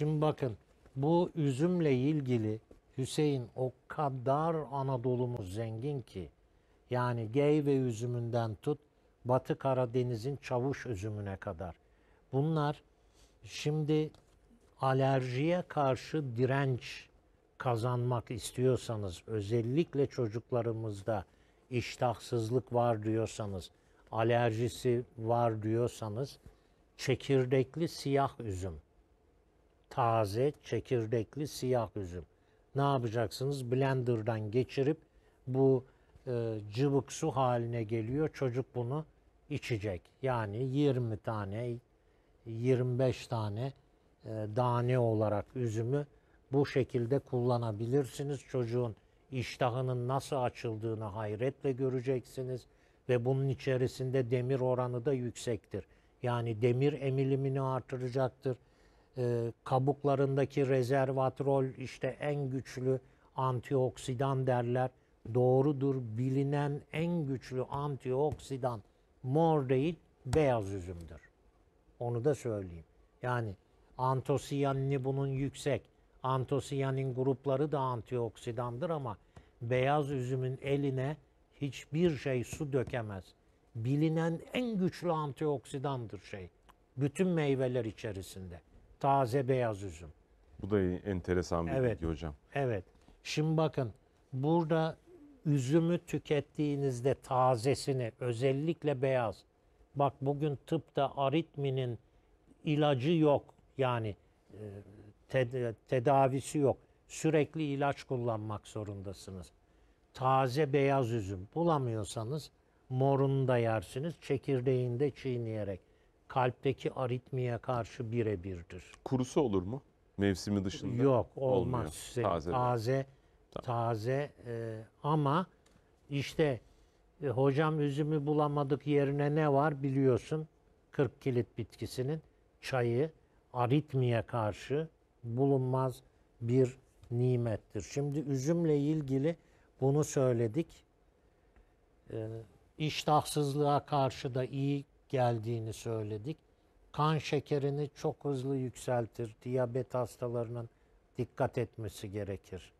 Şimdi bakın bu üzümle ilgili Hüseyin o kadar Anadolu'muz zengin ki yani Geyve üzümünden tut Batı Karadeniz'in çavuş üzümüne kadar. Bunlar şimdi alerjiye karşı direnç kazanmak istiyorsanız özellikle çocuklarımızda iştahsızlık var diyorsanız, alerjisi var diyorsanız çekirdekli siyah üzüm taze çekirdekli siyah üzüm. Ne yapacaksınız? Blender'dan geçirip bu e, cıvık su haline geliyor. Çocuk bunu içecek. Yani 20 tane 25 tane e, tane olarak üzümü bu şekilde kullanabilirsiniz. Çocuğun iştahının nasıl açıldığını hayretle göreceksiniz ve bunun içerisinde demir oranı da yüksektir. Yani demir emilimini artıracaktır e, kabuklarındaki rezervatrol işte en güçlü antioksidan derler. Doğrudur bilinen en güçlü antioksidan mor değil beyaz üzümdür. Onu da söyleyeyim. Yani antosiyanini bunun yüksek. Antosiyanin grupları da antioksidandır ama beyaz üzümün eline hiçbir şey su dökemez. Bilinen en güçlü antioksidandır şey. Bütün meyveler içerisinde. Taze beyaz üzüm. Bu da enteresan bir evet. bilgi hocam. Evet. Şimdi bakın burada üzümü tükettiğinizde tazesini özellikle beyaz. Bak bugün tıpta aritminin ilacı yok. Yani e, ted- tedavisi yok. Sürekli ilaç kullanmak zorundasınız. Taze beyaz üzüm bulamıyorsanız morunu da yersiniz çekirdeğinde çiğneyerek kalpteki aritmiye karşı birebirdir. Kurusu olur mu? Mevsimi dışında? Yok olmaz. Taze, taze, tamam. taze e, ama işte e, hocam üzümü bulamadık yerine ne var biliyorsun Kırk kilit bitkisinin çayı aritmiye karşı bulunmaz bir nimettir. Şimdi üzümle ilgili bunu söyledik. E, iştahsızlığa karşı da iyi geldiğini söyledik. Kan şekerini çok hızlı yükseltir. Diyabet hastalarının dikkat etmesi gerekir.